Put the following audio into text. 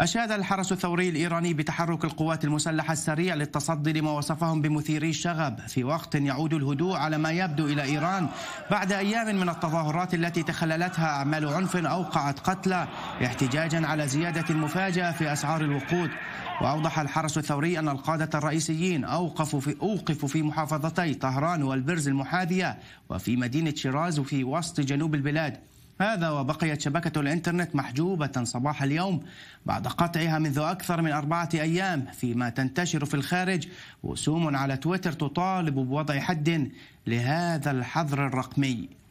أشاد الحرس الثوري الإيراني بتحرك القوات المسلحة السريع للتصدي لما وصفهم بمثيري الشغب في وقت يعود الهدوء على ما يبدو إلى إيران بعد أيام من التظاهرات التي تخللتها أعمال عنف أوقعت قتلى احتجاجا على زيادة مفاجئة في أسعار الوقود وأوضح الحرس الثوري أن القادة الرئيسيين أوقفوا في, أوقفوا في محافظتي طهران والبرز المحاذية وفي مدينة شيراز وفي وسط جنوب البلاد هذا وبقيت شبكة الإنترنت محجوبة صباح اليوم بعد قطعها منذ أكثر من أربعة أيام فيما تنتشر في الخارج وسوم على تويتر تطالب بوضع حد لهذا الحظر الرقمي